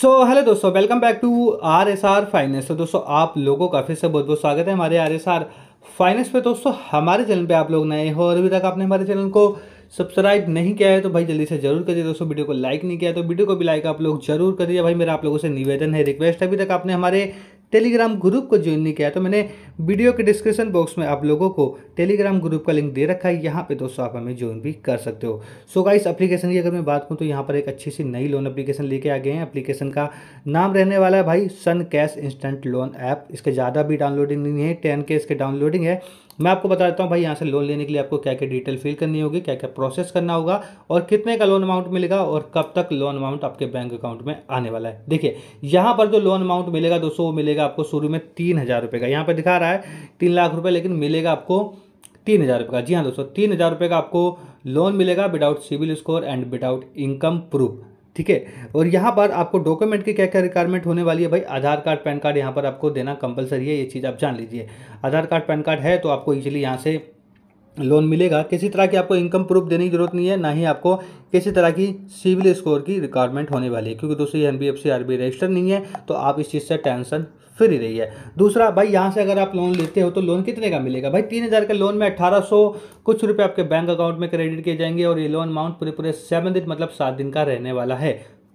सो so, hello दोस्तों welcome back to R S R finance तो दोस्तों आप लोगों का फिर से बहुत बहुत स्वागत है हमारे आर एस आर फाइनेंस पे दोस्तों हमारे चैनल पे आप लोग नए हो और अभी तक आपने हमारे चैनल को सब्सक्राइब नहीं किया है तो भाई जल्दी से जरूर करिए दोस्तों वीडियो को लाइक नहीं किया तो वीडियो को भी लाइक आप लोग जरूर करिए भाई मेरा आप लोगों से निवेदन है रिक्वेस्ट है अभी तक आपने हमारे टेलीग्राम ग्रुप को ज्वाइन नहीं किया तो मैंने वीडियो के डिस्क्रिप्शन बॉक्स में आप लोगों को टेलीग्राम ग्रुप का लिंक दे रखा है यहाँ पे दोस्तों आप हमें ज्वाइन भी कर सकते हो सो so गाइस एप्लीकेशन की अगर मैं बात करूँ तो यहाँ पर एक अच्छी सी नई लोन एप्लीकेशन लेके आ गए हैं एप्लीकेशन का नाम रहने वाला है भाई Sun cash instant loan app इसके ज़्यादा भी डाउनलोडिंग नहीं है टेन के इसके डाउनलोडिंग है मैं आपको बता देता हूँ भाई यहाँ से लोन लेने के लिए आपको क्या क्या डिटेल फिल करनी होगी क्या क्या प्रोसेस करना होगा और कितने का लोन अमाउंट मिलेगा और कब तक लोन अमाउंट आपके बैंक अकाउंट में आने वाला है देखिए यहाँ पर जो लोन अमाउंट मिलेगा दोस्तों वो मिलेगा मिलेगा आपको शुरू में तीन हज़ार रुपये का यहाँ पर दिखा रहा है तीन लाख रुपये लेकिन मिलेगा आपको तीन हज़ार रुपये का जी हाँ दोस्तों तीन हज़ार रुपये का आपको लोन मिलेगा without civil score and without income proof ठीक है और यहाँ पर आपको डॉक्यूमेंट की क्या क्या रिक्वायरमेंट होने वाली है भाई आधार कार्ड पैन कार्ड यहाँ पर आपको देना कंपलसरी है ये चीज़ आप जान लीजिए आधार कार्ड पैन कार्ड है तो आपको इजीली यहाँ से लोन मिलेगा किसी तरह की आपको इनकम प्रूफ देने की जरूरत नहीं है ना ही आपको किसी तरह की सिविल स्कोर की रिक्वायरमेंट होने वाली है क्योंकि दोस्तों ये एन बी एफ रजिस्टर नहीं है तो आप इस चीज़ से टेंशन फ्री रही है दूसरा भाई यहाँ से अगर आप लोन लेते हो तो लोन कितने का मिलेगा भाई तीन हज़ार के लोन में अट्ठारह सौ कुछ रुपए आपके बैंक अकाउंट में क्रेडिट किए जाएंगे और ये लोन अमाउंट पूरे पूरे सेवन दिन मतलब सात दिन का रहने वाला है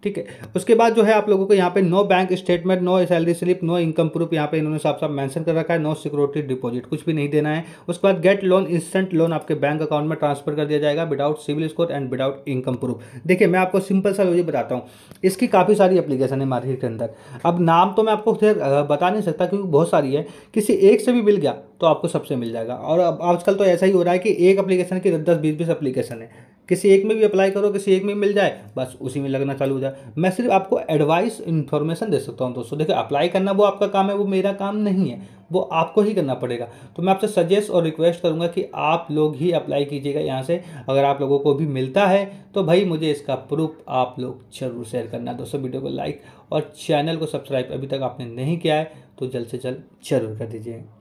ठीक है उसके बाद जो है आप लोगों को यहाँ पे no bank statement no salary slip no income proof यहाँ पे इन्होंने साफ साफ मेंशन कर रखा है नो सिक्योरिटी डिपॉजिट कुछ भी नहीं देना है उसके बाद गेट लोन इंस्टेंट लोन आपके बैंक अकाउंट में ट्रांसफर कर दिया जाएगा without civil score and without income proof देखिए मैं आपको सिंपल सा ये बताता हूँ इसकी काफ़ी सारी एप्लीकेशन है मार्केट के अंदर अब नाम तो मैं आपको बता नहीं सकता क्योंकि बहुत सारी है किसी एक से भी मिल गया तो आपको सबसे मिल जाएगा और अब आजकल तो ऐसा ही हो रहा है कि एक अप्लीकेशन की दस बीस बीस अप्लीकेशन है किसी एक में भी अप्लाई करो किसी एक में मिल जाए बस उसी में लगना चालू हो जाए मैं सिर्फ आपको एडवाइस इन्फॉर्मेशन दे सकता हूँ दोस्तों देखिए अप्लाई करना वो आपका काम है वो मेरा काम नहीं है वो आपको ही करना पड़ेगा तो मैं आपसे सजेस्ट और रिक्वेस्ट करूँगा कि आप लोग ही अप्लाई कीजिएगा यहाँ से अगर आप लोगों को भी मिलता है तो भाई मुझे इसका प्रूफ आप लोग जरूर शेयर करना दोस्तों वीडियो को लाइक और चैनल को सब्सक्राइब अभी तक आपने नहीं किया है तो जल्द से जल्द जरूर कर दीजिए